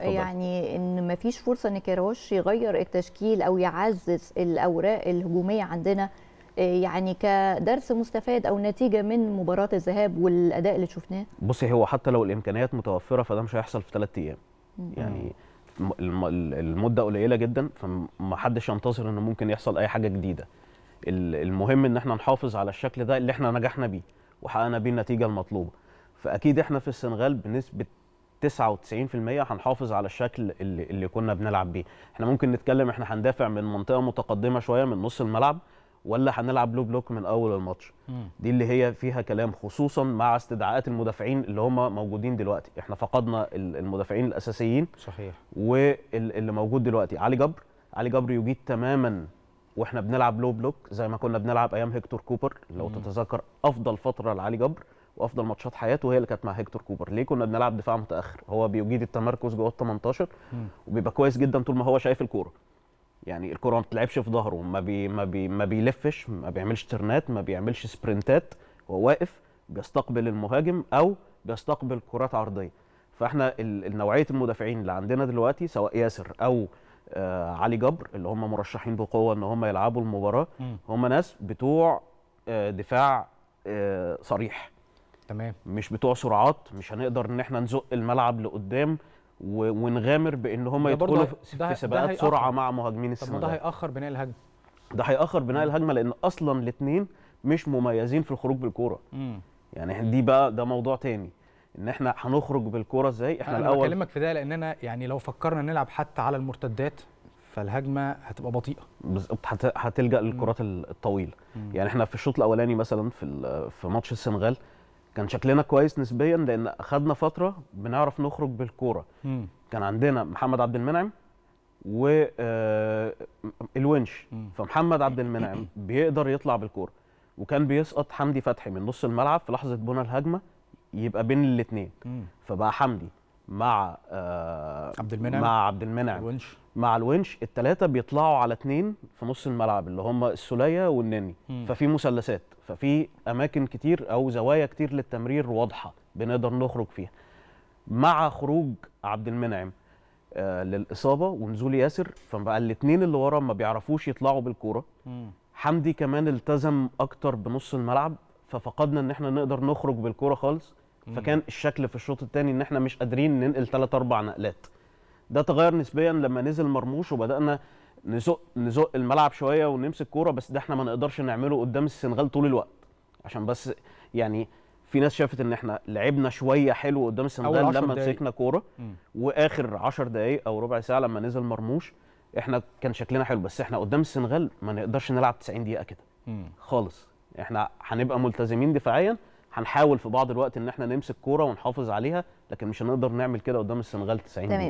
يعني ان ما فيش فرصه ان كيروش يغير التشكيل او يعزز الاوراق الهجوميه عندنا آه، يعني كدرس مستفاد او نتيجه من مباراه الذهاب والاداء اللي شفناه بصي هو حتى لو الامكانيات متوفره فده مش هيحصل في ثلاث ايام يعني المده قليله جدا فمحدش ينتظر ان ممكن يحصل اي حاجه جديده المهم ان احنا نحافظ على الشكل ده اللي احنا نجحنا بيه وحققنا بيه النتيجه المطلوبه فاكيد احنا في السنغال بنسبه 99% هنحافظ على الشكل اللي, اللي كنا بنلعب بيه احنا ممكن نتكلم احنا هندافع من منطقه متقدمه شويه من نص الملعب ولا هنلعب لو بلوك من اول الماتش دي اللي هي فيها كلام خصوصا مع استدعاءات المدافعين اللي هم موجودين دلوقتي احنا فقدنا المدافعين الاساسيين صحيح واللي موجود دلوقتي علي جبر علي جبر يجيد تماما واحنا بنلعب لو بلوك زي ما كنا بنلعب ايام هيكتور كوبر لو مم. تتذكر افضل فتره لعلي جبر وافضل ماتشات حياته هي اللي كانت مع هيكتور كوبر ليه كنا بنلعب دفاع متاخر هو بيجيد التمركز جوه ال 18 وبيبقى كويس جدا طول ما هو شايف الكوره يعني الكوره ما بتلعبش في ظهره ما بي ما بي ما بيلفش ما بيعملش ترنات ما بيعملش سبرنتات هو واقف بيستقبل المهاجم او بيستقبل كرات عرضيه فاحنا النوعيه المدافعين اللي عندنا دلوقتي سواء ياسر او آه علي جبر اللي هم مرشحين بقوه ان هم يلعبوا المباراه هم ناس بتوع آه دفاع آه صريح تمام مش بتوع سرعات مش هنقدر ان احنا نزق الملعب لقدام ونغامر بان هم يدخلوا في سباقات سرعه مع مهاجمين السنغال طب ده هياخر بناء الهجمه ده هياخر بناء الهجمه لان اصلا الاثنين مش مميزين في الخروج بالكوره يعني دي بقى ده موضوع تاني ان احنا هنخرج بالكوره ازاي احنا أنا الاول بكلمك في ده لاننا يعني لو فكرنا نلعب حتى على المرتدات فالهجمه هتبقى بطيئه بالظبط هتلجا للكرات الطويله يعني احنا في الشوط الاولاني مثلا في في ماتش السنغال كان شكلنا كويس نسبيا لان اخذنا فتره بنعرف نخرج بالكوره كان عندنا محمد عبد المنعم و آه، الونش فمحمد عبد المنعم بيقدر يطلع بالكوره وكان بيسقط حمدي فتحي من نص الملعب في لحظه بنى الهجمه يبقى بين الاثنين فبقى حمدي مع آه عبد المنعم مع عبد المنعم الونش مع الونش الثلاثه بيطلعوا على اثنين في نص الملعب اللي هم السوليه والنني مم. ففي مثلثات ففي اماكن كتير او زوايا كتير للتمرير واضحه بنقدر نخرج فيها مع خروج عبد المنعم آه للاصابه ونزول ياسر فبقى الاثنين اللي ورا ما بيعرفوش يطلعوا بالكوره حمدي كمان التزم اكتر بنص الملعب ففقدنا ان احنا نقدر نخرج بالكوره خالص فكان الشكل في الشوط الثاني ان احنا مش قادرين ننقل ثلاث اربع نقلات ده تغير نسبيا لما نزل مرموش وبدانا نزق نزق الملعب شويه ونمسك كوره بس ده احنا ما نقدرش نعمله قدام السنغال طول الوقت عشان بس يعني في ناس شافت ان احنا لعبنا شويه حلو قدام السنغال لما مسكنا كوره واخر 10 دقائق او ربع ساعه لما نزل مرموش احنا كان شكلنا حلو بس احنا قدام السنغال ما نقدرش نلعب 90 دقيقه كده خالص احنا هنبقى ملتزمين دفاعيا هنحاول في بعض الوقت ان احنا نمسك كوره ونحافظ عليها لكن مش هنقدر نعمل كده قدام السنغال 90 دقيقه